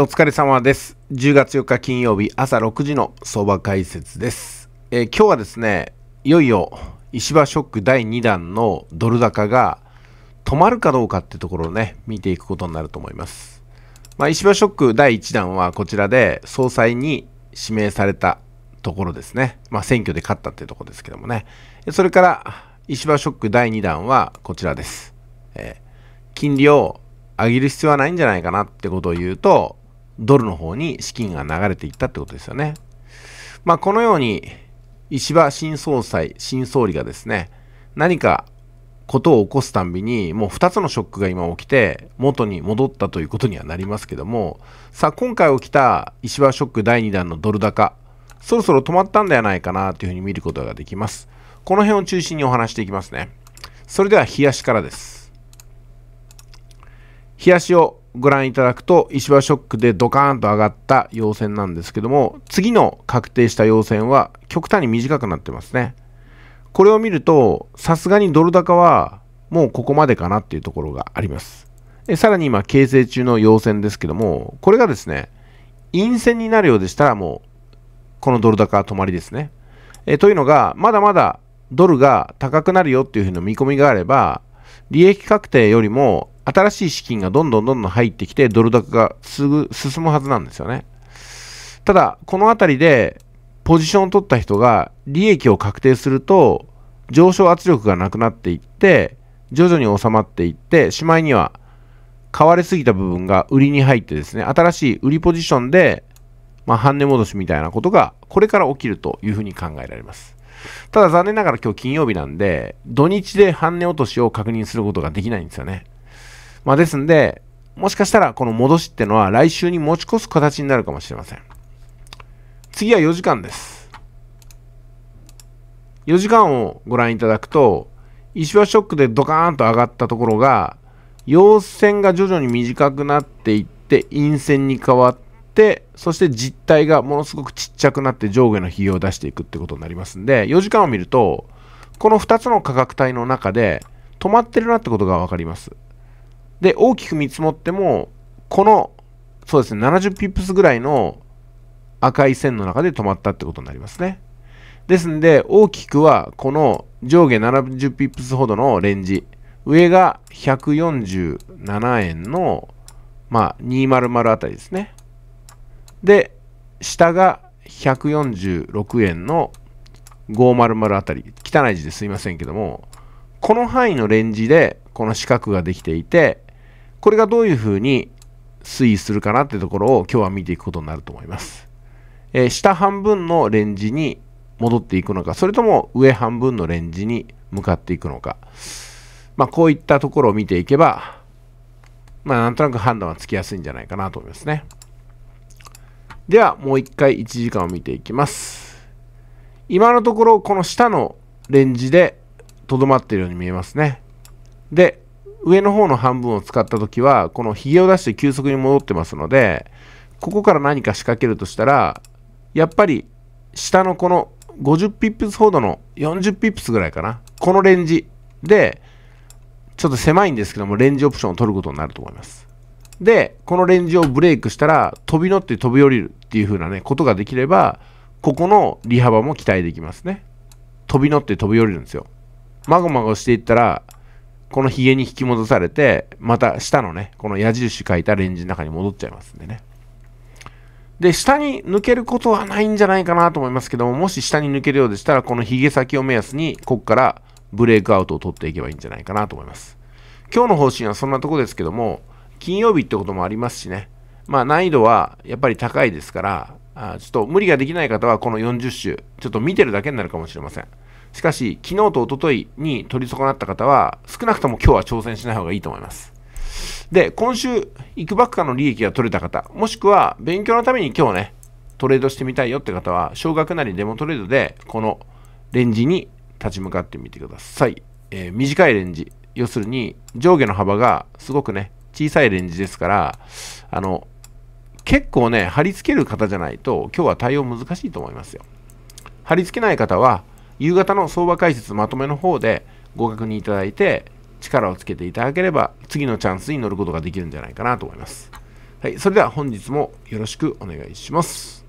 お疲れ様です。10月4日金曜日朝6時の相場解説です。えー、今日はですね、いよいよ石破ショック第2弾のドル高が止まるかどうかってところをね、見ていくことになると思います。まあ、石破ショック第1弾はこちらで総裁に指名されたところですね。まあ、選挙で勝ったっていうところですけどもね。それから石破ショック第2弾はこちらです。えー、金利を上げる必要はないんじゃないかなってことを言うと、ドルの方に資金が流れていったってことですよね。まあ、このように石破新総裁、新総理がですね、何かことを起こすたんびに、もう2つのショックが今起きて、元に戻ったということにはなりますけども、さあ、今回起きた石破ショック第2弾のドル高、そろそろ止まったんではないかなというふうに見ることができます。この辺を中心にお話していきますね。それでは、冷やしからです。冷やしをご覧いただくと石破ショックでドカーンと上がった陽線なんですけども次の確定した陽線は極端に短くなってますねこれを見るとさすがにドル高はもうここまでかなっていうところがありますでさらに今形成中の陽線ですけどもこれがですね陰線になるようでしたらもうこのドル高は止まりですねえというのがまだまだドルが高くなるよっていうふうな見込みがあれば利益確定よりも新しい資金がどんどんどんどん入ってきて、ドル高がすぐ進むはずなんですよね。ただ、この辺りでポジションを取った人が利益を確定すると、上昇圧力がなくなっていって、徐々に収まっていって、しまいには買われすぎた部分が売りに入ってですね、新しい売りポジションで、まあ、半値戻しみたいなことがこれから起きるというふうに考えられます。ただ残念ながら今日金曜日なんで、土日で半値落としを確認することができないんですよね。まあ、ですんで、もしかしたらこの戻しっていうのは来週に持ち越す形になるかもしれません。次は4時間です。4時間をご覧いただくと、石破ショックでドカーンと上がったところが、陽線が徐々に短くなっていって、陰線に変わって、そして実体がものすごくちっちゃくなって上下の比を出していくってことになりますんで、4時間を見ると、この2つの価格帯の中で止まってるなってことが分かります。で、大きく見積もっても、この、そうですね、70ピップスぐらいの赤い線の中で止まったってことになりますね。ですんで、大きくはこの上下70ピップスほどのレンジ、上が147円の、まあ、200あたりですね。で、下が146円の500あたり、汚い字ですいませんけども、この範囲のレンジでこの四角ができていて、これがどういうふうに推移するかなってところを今日は見ていくことになると思います。えー、下半分のレンジに戻っていくのか、それとも上半分のレンジに向かっていくのか。まあ、こういったところを見ていけば、まあ、なんとなく判断はつきやすいんじゃないかなと思いますね。では、もう一回1時間を見ていきます。今のところ、この下のレンジでとどまっているように見えますね。で、上の方の半分を使った時は、このヒゲを出して急速に戻ってますので、ここから何か仕掛けるとしたら、やっぱり下のこの50ピップスほどの40ピップスぐらいかな。このレンジで、ちょっと狭いんですけども、レンジオプションを取ることになると思います。で、このレンジをブレイクしたら、飛び乗って飛び降りるっていう風なね、ことができれば、ここの利幅も期待できますね。飛び乗って飛び降りるんですよ。まごまごしていったら、このヒゲに引き戻されて、また下のね、この矢印書いたレンジの中に戻っちゃいますんでね。で、下に抜けることはないんじゃないかなと思いますけども、もし下に抜けるようでしたら、このヒゲ先を目安に、ここからブレイクアウトを取っていけばいいんじゃないかなと思います。今日の方針はそんなとこですけども、金曜日ってこともありますしね、まあ難易度はやっぱり高いですから、あちょっと無理ができない方はこの40周ちょっと見てるだけになるかもしれません。しかし、昨日と一昨日に取り損なった方は、少なくとも今日は挑戦しない方がいいと思います。で、今週、いくばくかの利益が取れた方、もしくは勉強のために今日ね、トレードしてみたいよって方は、少額なりデモトレードで、このレンジに立ち向かってみてください。えー、短いレンジ、要するに上下の幅がすごくね、小さいレンジですから、あの、結構ね、貼り付ける方じゃないと、今日は対応難しいと思いますよ。貼り付けない方は、夕方の相場解説まとめの方でご確認いただいて、力をつけていただければ、次のチャンスに乗ることができるんじゃないかなと思います。はい、それでは本日もよろしくお願いします。